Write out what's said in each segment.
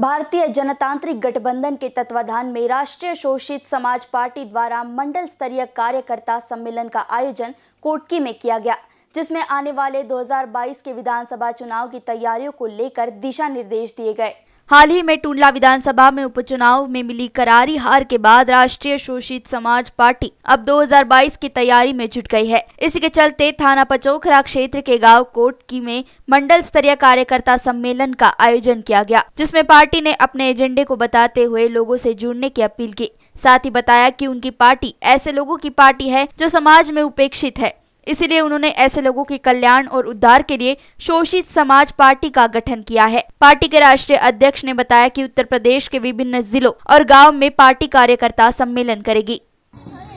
भारतीय जनतांत्रिक गठबंधन के तत्वाधान में राष्ट्रीय शोषित समाज पार्टी द्वारा मंडल स्तरीय कार्यकर्ता सम्मेलन का आयोजन कोटकी में किया गया जिसमें आने वाले 2022 के विधानसभा चुनाव की तैयारियों को लेकर दिशा निर्देश दिए गए हाल ही में टूडला विधानसभा में उपचुनाव में मिली करारी हार के बाद राष्ट्रीय शोषित समाज पार्टी अब 2022 की तैयारी में जुट गई है इसी के चलते थाना पचोखरा क्षेत्र के गांव कोटकी में मंडल स्तरीय कार्यकर्ता सम्मेलन का आयोजन किया गया जिसमें पार्टी ने अपने एजेंडे को बताते हुए लोगों से जुड़ने की अपील की साथ ही बताया कि उनकी पार्टी ऐसे लोगों की पार्टी है जो समाज में उपेक्षित है इसलिए उन्होंने ऐसे लोगों के कल्याण और उद्धार के लिए शोषित समाज पार्टी का गठन किया है पार्टी के राष्ट्रीय अध्यक्ष ने बताया कि उत्तर प्रदेश के विभिन्न जिलों और गांव में पार्टी कार्यकर्ता सम्मेलन करेगी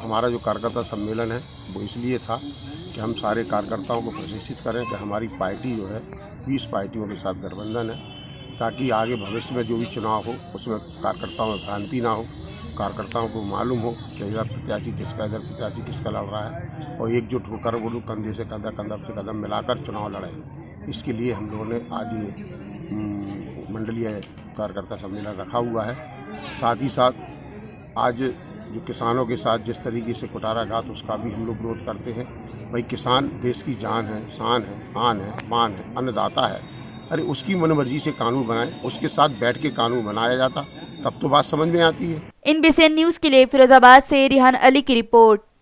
हमारा जो कार्यकर्ता सम्मेलन है वो इसलिए था कि हम सारे कार्यकर्ताओं को प्रशिक्षित करें कि हमारी पार्टी जो है बीस पार्टियों के साथ गठबंधन है ताकि आगे भविष्य में जो भी चुनाव हो उसमें कार्यकर्ताओं में भ्रांति ना हो कार्यकर्ताओं को मालूम हो कि इधर प्रत्याशी किसका इधर प्रत्याशी किसका लड़ रहा है और एकजुट होकर वो लोग कंधे से कंधा कंधा से कदम मिलाकर चुनाव लड़े इसके लिए हम लोगों ने आज ये हम्म, मंडलीय कार्यकर्ता सम्मेलन रखा हुआ है साथ ही साथ आज जो किसानों के साथ जिस तरीके से कुटारा घात उसका भी हम लोग विरोध करते हैं भाई किसान देश की जान है शान है आन है मान है अन्नदाता है अरे उसकी मनमर्जी से कानून बनाए उसके साथ बैठ के कानून बनाया जाता तब तो बात समझ में आती है इन बीसीएन न्यूज़ के लिए फिरोजाबाद से रिहान अली की रिपोर्ट